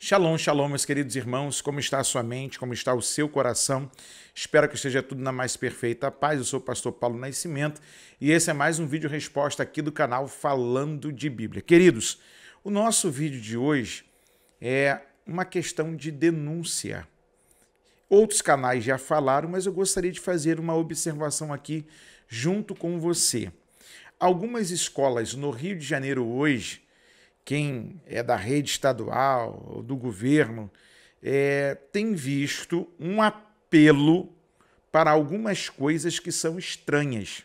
Shalom, shalom, meus queridos irmãos, como está a sua mente, como está o seu coração? Espero que esteja tudo na mais perfeita paz. Eu sou o pastor Paulo Nascimento e esse é mais um vídeo resposta aqui do canal Falando de Bíblia. Queridos, o nosso vídeo de hoje é uma questão de denúncia. Outros canais já falaram, mas eu gostaria de fazer uma observação aqui junto com você. Algumas escolas no Rio de Janeiro hoje quem é da rede estadual ou do governo, é, tem visto um apelo para algumas coisas que são estranhas.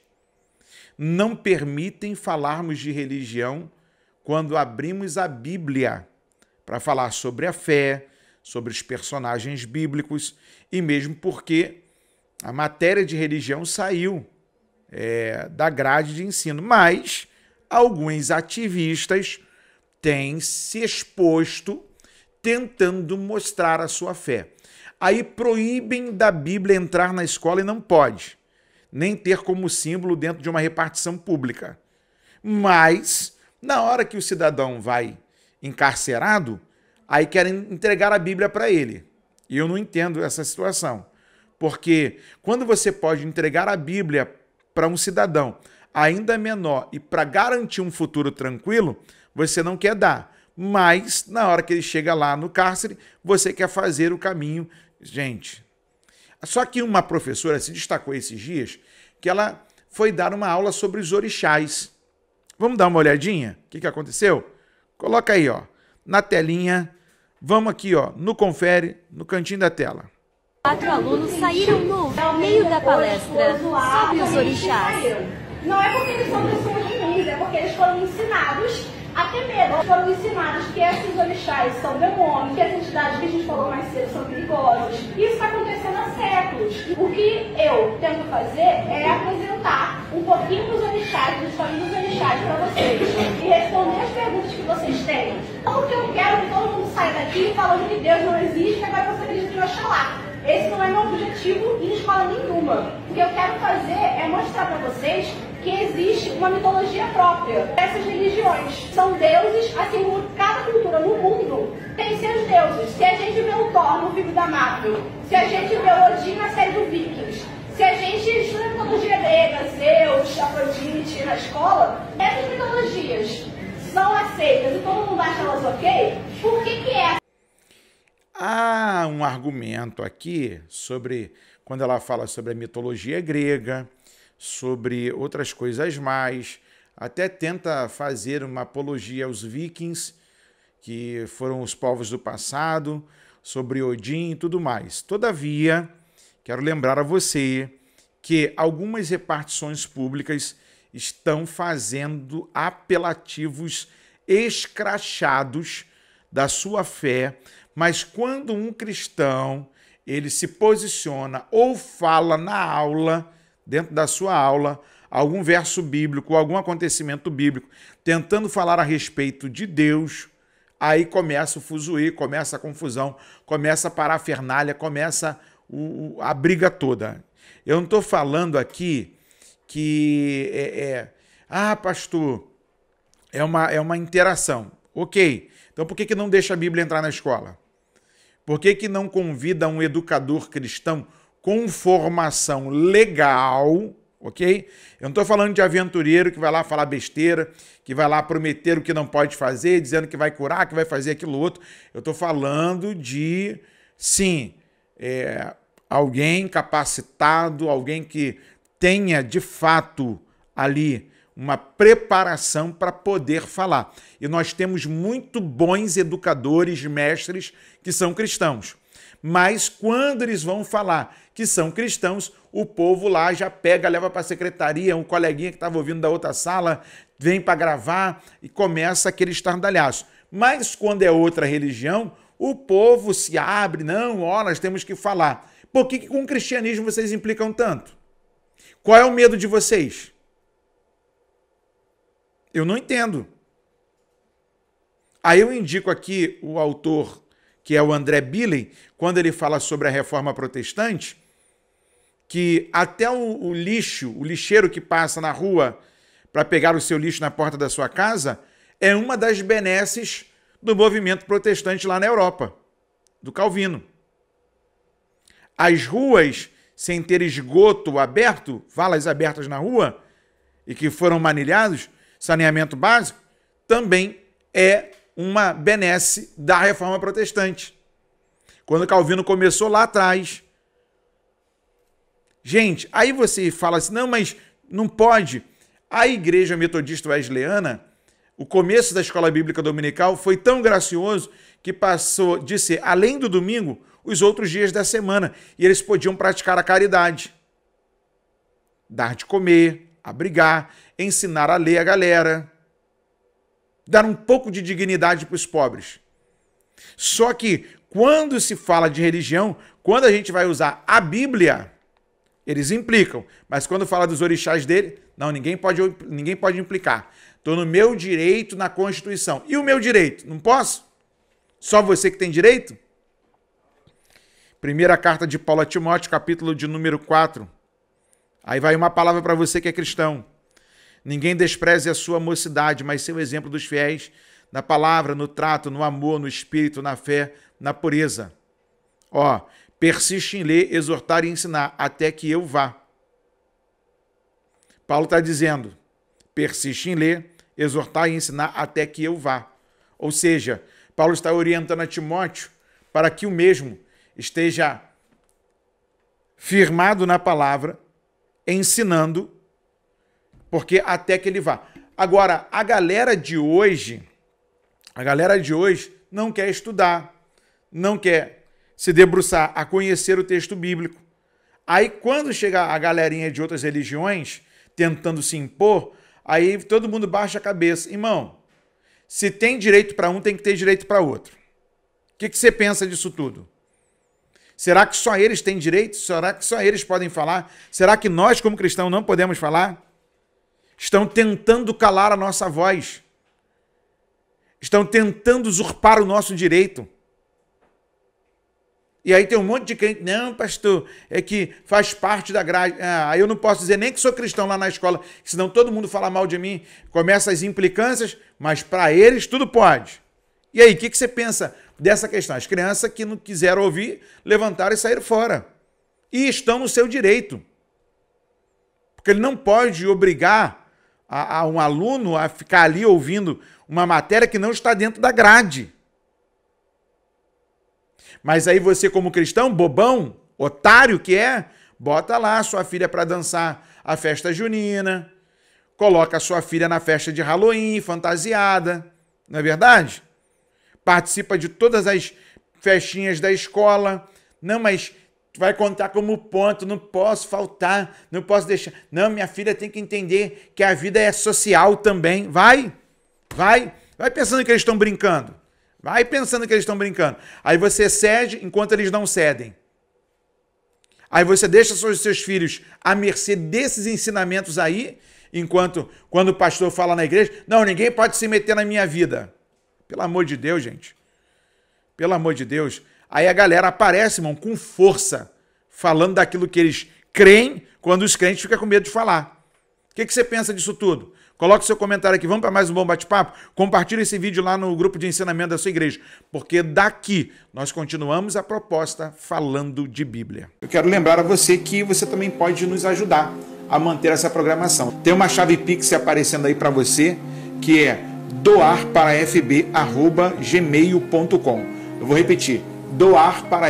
Não permitem falarmos de religião quando abrimos a Bíblia para falar sobre a fé, sobre os personagens bíblicos e mesmo porque a matéria de religião saiu é, da grade de ensino. Mas alguns ativistas tem se exposto tentando mostrar a sua fé. Aí proíbem da Bíblia entrar na escola e não pode, nem ter como símbolo dentro de uma repartição pública. Mas, na hora que o cidadão vai encarcerado, aí querem entregar a Bíblia para ele. E eu não entendo essa situação. Porque quando você pode entregar a Bíblia para um cidadão ainda menor e para garantir um futuro tranquilo, você não quer dar. Mas, na hora que ele chega lá no cárcere, você quer fazer o caminho. Gente, só que uma professora se destacou esses dias que ela foi dar uma aula sobre os orixás. Vamos dar uma olhadinha? O que, que aconteceu? Coloca aí, ó, na telinha. Vamos aqui, ó, no confere, no cantinho da tela. Quatro alunos saíram no meio da palestra sobre os orixás. Não é porque eles são pessoas ruins, é porque eles foram ensinados até mesmo foram ensinados que esses orixás são demônios, que as entidades que a gente falou mais cedo são perigosas. Isso está acontecendo há séculos. O que eu tento fazer é apresentar um pouquinho dos orixás, dos sonhos dos orixás para vocês e responder as perguntas que vocês têm. Então, o que eu quero que todo mundo saia daqui falando que Deus não existe, agora você acredita em Oxalá. Esse não é meu objetivo em escola nenhuma. O que eu quero fazer é mostrar para vocês que existe uma mitologia própria. Essas religiões são deuses, assim como cada cultura no mundo tem seus deuses. Se a gente vê o Thor no filme da Marvel, se a gente vê o Odin na série do Vikings, se a gente estuda a mitologia grega, Zeus, Afrodite na escola, essas mitologias são aceitas e todo mundo acha elas ok, por que que é? Há um argumento aqui sobre quando ela fala sobre a mitologia grega, sobre outras coisas mais, até tenta fazer uma apologia aos vikings, que foram os povos do passado, sobre Odin e tudo mais. Todavia, quero lembrar a você que algumas repartições públicas estão fazendo apelativos escrachados da sua fé, mas quando um cristão ele se posiciona ou fala na aula, dentro da sua aula algum verso bíblico, algum acontecimento bíblico, tentando falar a respeito de Deus, aí começa o fuzuí, começa a confusão, começa a parafernália, começa o, a briga toda. Eu não estou falando aqui que é, é, ah, pastor, é uma, é uma interação. Ok, então por que, que não deixa a Bíblia entrar na escola? Por que, que não convida um educador cristão conformação legal, ok? Eu não estou falando de aventureiro que vai lá falar besteira, que vai lá prometer o que não pode fazer, dizendo que vai curar, que vai fazer aquilo outro. Eu estou falando de, sim, é, alguém capacitado, alguém que tenha de fato ali uma preparação para poder falar. E nós temos muito bons educadores, mestres que são cristãos. Mas quando eles vão falar que são cristãos, o povo lá já pega, leva para a secretaria, um coleguinha que estava ouvindo da outra sala, vem para gravar e começa aquele estardalhaço. Mas quando é outra religião, o povo se abre, não, ó, nós temos que falar. Por que, que com o cristianismo vocês implicam tanto? Qual é o medo de vocês? Eu não entendo. Aí eu indico aqui o autor que é o André Billing, quando ele fala sobre a reforma protestante, que até o, o lixo, o lixeiro que passa na rua para pegar o seu lixo na porta da sua casa, é uma das benesses do movimento protestante lá na Europa, do Calvino. As ruas sem ter esgoto aberto, valas abertas na rua, e que foram manilhados, saneamento básico, também é uma benesse da reforma protestante. Quando Calvino começou lá atrás. Gente, aí você fala assim: não, mas não pode. A igreja metodista wesleyana, o começo da escola bíblica dominical foi tão gracioso que passou de ser, além do domingo, os outros dias da semana. E eles podiam praticar a caridade. Dar de comer, abrigar, ensinar a ler a galera, dar um pouco de dignidade para os pobres. Só que quando se fala de religião, quando a gente vai usar a Bíblia, eles implicam, mas quando fala dos orixás dele, não, ninguém pode, ninguém pode implicar. Estou no meu direito na Constituição. E o meu direito? Não posso? Só você que tem direito? Primeira carta de Paulo a Timóteo, capítulo de número 4. Aí vai uma palavra para você que é cristão. Ninguém despreze a sua mocidade, mas seu exemplo dos fiéis na palavra, no trato, no amor, no espírito, na fé, na pureza. Ó, persiste em ler, exortar e ensinar, até que eu vá. Paulo está dizendo: persiste em ler, exortar e ensinar, até que eu vá. Ou seja, Paulo está orientando a Timóteo para que o mesmo esteja firmado na palavra, ensinando porque até que ele vá. Agora, a galera de hoje, a galera de hoje não quer estudar, não quer se debruçar a conhecer o texto bíblico. Aí quando chega a galerinha de outras religiões tentando se impor, aí todo mundo baixa a cabeça. Irmão, se tem direito para um, tem que ter direito para outro. O que, que você pensa disso tudo? Será que só eles têm direito? Será que só eles podem falar? Será que nós, como cristãos, não podemos falar? estão tentando calar a nossa voz, estão tentando usurpar o nosso direito. E aí tem um monte de crente, não, pastor, é que faz parte da graça. Ah, eu não posso dizer nem que sou cristão lá na escola, senão todo mundo fala mal de mim, começa as implicâncias, mas para eles tudo pode. E aí, o que, que você pensa dessa questão? As crianças que não quiseram ouvir, levantaram e saíram fora. E estão no seu direito. Porque ele não pode obrigar a, a um aluno a ficar ali ouvindo uma matéria que não está dentro da grade. Mas aí você, como cristão, bobão, otário que é, bota lá sua filha para dançar a festa junina, coloca sua filha na festa de Halloween, fantasiada, não é verdade? Participa de todas as festinhas da escola. Não, mas vai contar como ponto, não posso faltar, não posso deixar. Não, minha filha tem que entender que a vida é social também. Vai, vai, vai pensando que eles estão brincando. Vai pensando que eles estão brincando. Aí você cede enquanto eles não cedem. Aí você deixa os seus filhos à mercê desses ensinamentos aí, enquanto quando o pastor fala na igreja, não, ninguém pode se meter na minha vida. Pelo amor de Deus, gente. Pelo amor de Deus. Aí a galera aparece, irmão, com força, falando daquilo que eles creem, quando os crentes ficam com medo de falar. O que, que você pensa disso tudo? Coloque seu comentário aqui. Vamos para mais um bom bate-papo? Compartilhe esse vídeo lá no grupo de ensinamento da sua igreja, porque daqui nós continuamos a proposta falando de Bíblia. Eu quero lembrar a você que você também pode nos ajudar a manter essa programação. Tem uma chave Pix aparecendo aí para você, que é doar para fb@gmail.com. Eu vou repetir doar para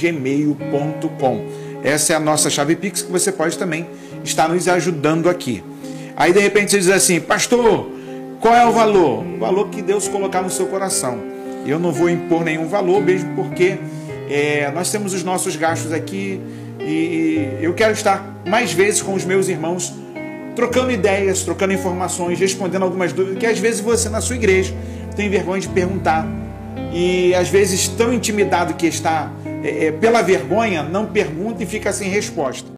gmail.com. Essa é a nossa chave Pix que você pode também estar nos ajudando aqui. Aí de repente você diz assim, pastor, qual é o valor? O valor que Deus colocar no seu coração. Eu não vou impor nenhum valor, mesmo porque é, nós temos os nossos gastos aqui e eu quero estar mais vezes com os meus irmãos trocando ideias, trocando informações, respondendo algumas dúvidas que às vezes você na sua igreja tem vergonha de perguntar e às vezes tão intimidado que está é, é, pela vergonha, não pergunta e fica sem resposta.